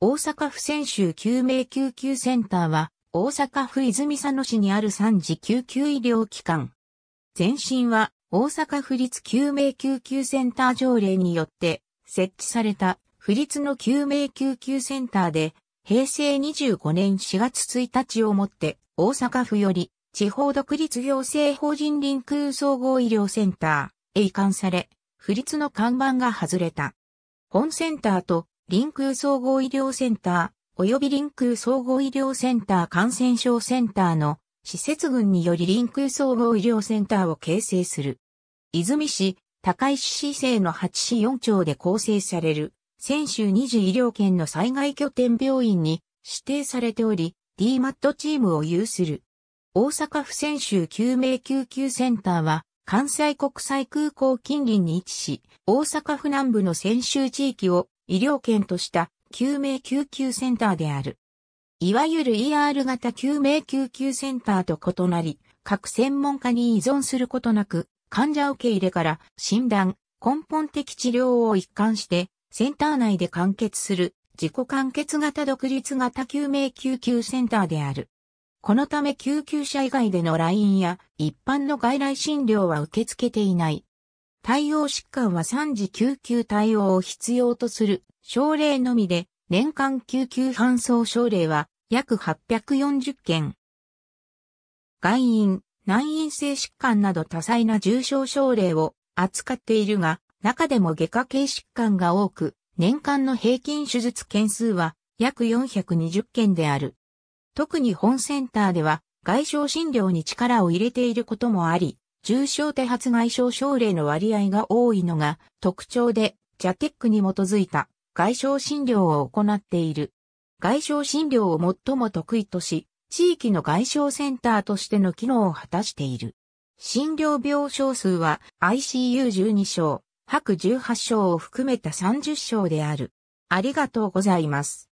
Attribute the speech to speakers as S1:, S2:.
S1: 大阪府泉州救命救急センターは、大阪府泉佐野市にある3次救急医療機関。前身は、大阪府立救命救急センター条例によって、設置された、府立の救命救急センターで、平成25年4月1日をもって、大阪府より、地方独立行政法人臨空総合医療センターへ移管され、府立の看板が外れた。本センターと臨空総合医療センター、及び臨空総合医療センター感染症センターの施設群により臨空総合医療センターを形成する。泉市、高石市政の8市4町で構成される、先週2次医療圏の災害拠点病院に指定されており、DMAT チームを有する。大阪府先週救命救急センターは、関西国際空港近隣に位置し、大阪府南部の先週地域を医療圏とした救命救急センターである。いわゆる ER 型救命救急センターと異なり、各専門家に依存することなく、患者受け入れから診断、根本的治療を一貫して、センター内で完結する自己完結型独立型救命救急センターである。このため救急車以外での来院や一般の外来診療は受け付けていない。対応疾患は3次救急対応を必要とする症例のみで、年間救急搬送症例は約840件。外因、内因性疾患など多彩な重症症例を扱っているが、中でも外科系疾患が多く、年間の平均手術件数は約420件である。特に本センターでは外傷診療に力を入れていることもあり、重症手発外傷症例の割合が多いのが特徴で、ジャテックに基づいた外傷診療を行っている。外傷診療を最も得意とし、地域の外傷センターとしての機能を果たしている。診療病床数は ICU12 床、白18床を含めた30床である。ありがとうございます。